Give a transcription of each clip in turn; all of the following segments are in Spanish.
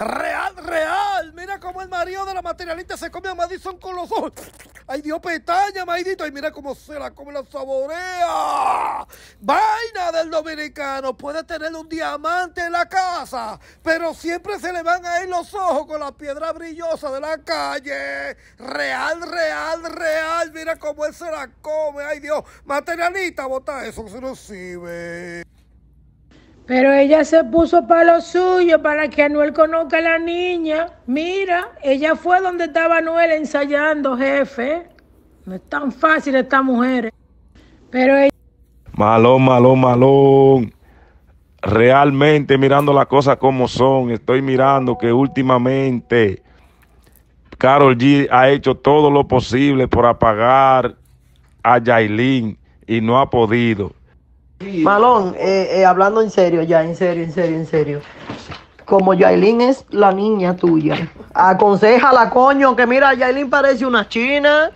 Real, real. Mira cómo el marido de la materialista se come a Madison con los ojos. Ay, Dios, petaña, Maidito. y mira cómo se la come, la saborea. Vaina del dominicano. Puede tener un diamante en la casa, pero siempre se le van a ir los ojos con la piedra brillosa de la calle. Real, real, real. Mira cómo él se la come. Ay, Dios. Materialista, bota eso, se nos sirve. Pero ella se puso para lo suyo, para que Anuel conozca a la niña. Mira, ella fue donde estaba Anuel ensayando, jefe. No es tan fácil esta mujer. Pero malo, Malón, malón, malón. Realmente mirando las cosas como son, estoy mirando que últimamente Carol G ha hecho todo lo posible por apagar a Yailin y no ha podido. Malón, eh, eh, hablando en serio, ya, en serio, en serio, en serio. Como Yailin es la niña tuya, aconsejala, coño, que mira, Yailin parece una china.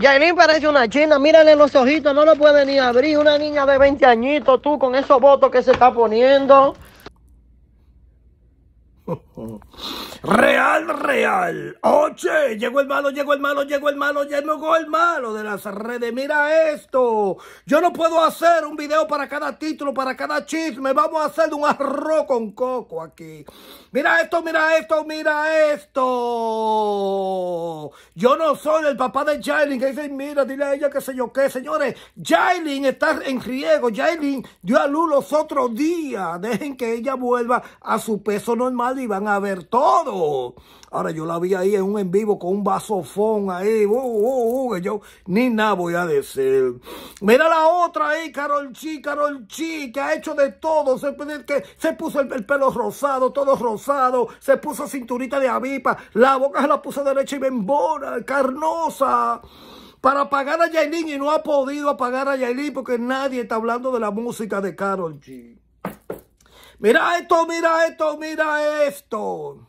Yailin parece una china, mírale los ojitos, no lo puede ni abrir. Una niña de 20 añitos, tú con esos votos que se está poniendo. Real, real. Oye, llegó el malo, llegó el malo, llegó el malo, llegó el malo de las redes. Mira esto. Yo no puedo hacer un video para cada título, para cada chisme. Vamos a hacer un arroz con coco aquí. Mira esto, mira esto, mira esto. Yo no soy el papá de Jailin que dice, mira, dile a ella que se yo qué. Señores, Jailin está en riego. Jailin dio a luz los otros días. Dejen que ella vuelva a su peso normal y van a ver todo. Ahora yo la vi ahí en un en vivo con un vasofón ahí. Uh, uh, uh, yo ni nada voy a decir. Mira la otra ahí, Carol Chi, Carol Chi, que ha hecho de todo. Se, que se puso el, pelo rosado, todo rosado. Se puso cinturita de avipa. La boca se la puso derecha y bembo. Carnosa para pagar a Yailin y no ha podido apagar a Yailin porque nadie está hablando de la música de Carol G. Mira esto, mira esto, mira esto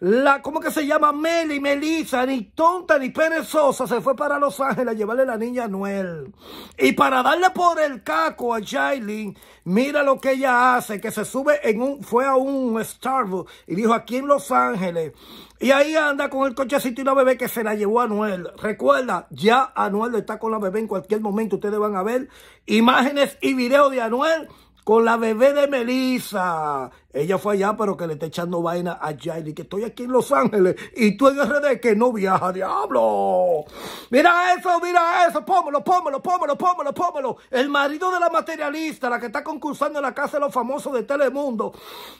la, ¿cómo que se llama? Meli, Melissa, ni tonta ni perezosa, se fue para Los Ángeles a llevarle la niña a Noel. Y para darle por el caco a Jailin, mira lo que ella hace, que se sube en un, fue a un Starbucks y dijo aquí en Los Ángeles. Y ahí anda con el cochecito y una bebé que se la llevó a Noel. Recuerda, ya Anuel está con la bebé en cualquier momento. Ustedes van a ver imágenes y videos de Anuel con la bebé de Melissa. Ella fue allá, pero que le está echando vaina a y que estoy aquí en Los Ángeles y tú en RD que no viaja, diablo. Mira eso, mira eso, pómelo, pómelo, pómelo, pómelo, pómelo. El marido de la materialista, la que está concursando en la casa de los famosos de Telemundo.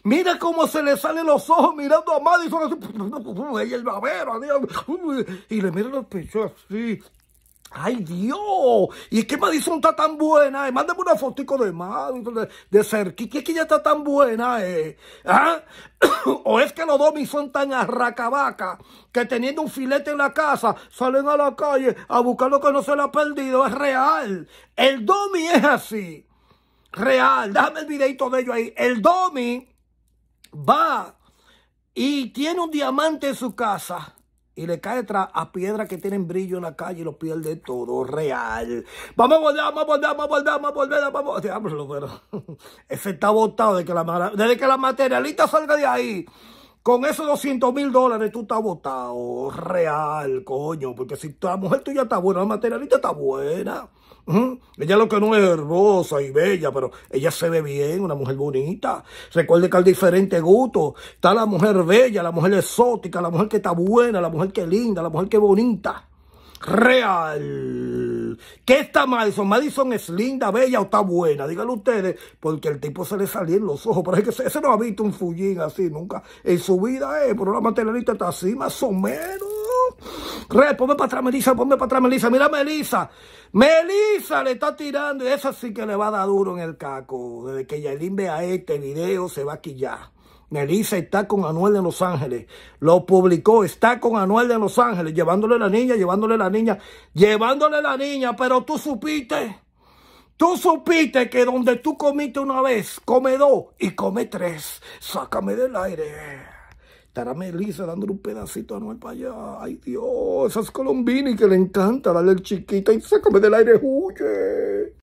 Mira cómo se le salen los ojos mirando a Madison. Ella es babero, y le mira los pechos así. ¡Ay, Dios! ¿Y qué que Madison está tan buena? Eh? Mándame una fotico de Madison, de, cerquita. es que ella está tan buena? Eh? ¿Ah? ¿O es que los domis son tan arracabaca que teniendo un filete en la casa salen a la calle a buscar lo que no se le ha perdido? Es real. El domi es así. Real. Dame el videito de ellos ahí. El domi va y tiene un diamante en su casa y le cae a piedras que tienen brillo en la calle y lo pierde todo real. Vamos a volver, vamos a volver, vamos a volver, vamos a volver, vamos a ese está botado de que la, desde que la materialista salga de ahí. Con esos 200 mil dólares tú estás votado. real, coño, porque si la mujer tuya está buena, la materialista está buena. Ella lo que no es hermosa y bella, pero ella se ve bien, una mujer bonita. Recuerde que al diferente gusto Está la mujer bella, la mujer exótica, la mujer que está buena, la mujer que linda, la mujer que bonita. Real. ¿Qué está Madison? ¿Madison es linda, bella o está buena? Díganlo ustedes, porque el tipo se le en los ojos. que ese, no ha visto un fullín así nunca en su vida. Eh, pero la materialista está así, más o menos. Re, ponme para atrás, Melissa, ponme para atrás, Melissa. Mira, Melisa. Melisa le está tirando y esa sí que le va a dar duro en el caco. Desde que Yailin vea este video se va a quillar. Melisa está con Anuel de Los Ángeles. Lo publicó, está con Anuel de Los Ángeles, llevándole la niña, llevándole la niña, llevándole la niña. Pero tú supiste, tú supiste que donde tú comiste una vez, come dos y come tres. Sácame del aire. Estará Melissa dándole un pedacito a Noel para allá. Ay, Dios, esas colombini que le encanta darle el chiquito. y se come del aire, huye.